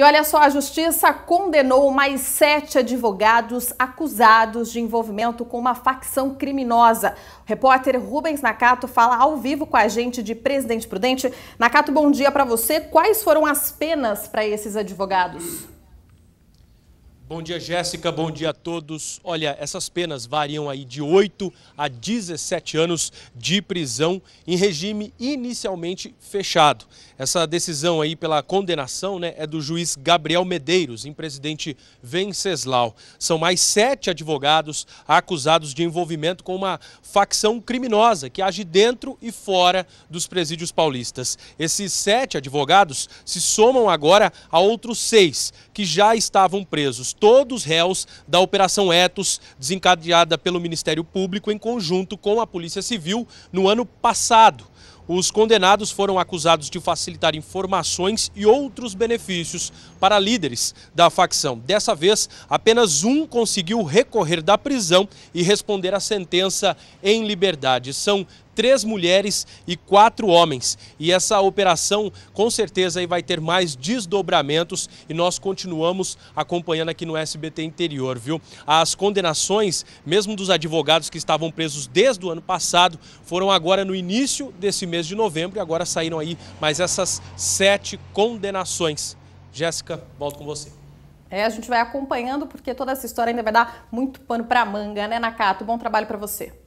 E olha só, a justiça condenou mais sete advogados acusados de envolvimento com uma facção criminosa. O repórter Rubens Nakato fala ao vivo com a gente de Presidente Prudente. Nakato, bom dia para você. Quais foram as penas para esses advogados? Bom dia, Jéssica. Bom dia a todos. Olha, essas penas variam aí de 8 a 17 anos de prisão em regime inicialmente fechado. Essa decisão aí pela condenação né, é do juiz Gabriel Medeiros, em presidente Venceslau. São mais sete advogados acusados de envolvimento com uma facção criminosa que age dentro e fora dos presídios paulistas. Esses sete advogados se somam agora a outros seis que já estavam presos todos réus da Operação Etos, desencadeada pelo Ministério Público em conjunto com a Polícia Civil no ano passado. Os condenados foram acusados de facilitar informações e outros benefícios para líderes da facção. Dessa vez, apenas um conseguiu recorrer da prisão e responder à sentença em liberdade. São três mulheres e quatro homens. E essa operação com certeza aí vai ter mais desdobramentos e nós continuamos acompanhando aqui no SBT Interior, viu? As condenações, mesmo dos advogados que estavam presos desde o ano passado, foram agora no início desse mês de novembro e agora saíram aí mais essas sete condenações. Jéssica, volto com você. É, a gente vai acompanhando porque toda essa história ainda vai dar muito pano para manga, né, Nakato? Bom trabalho para você.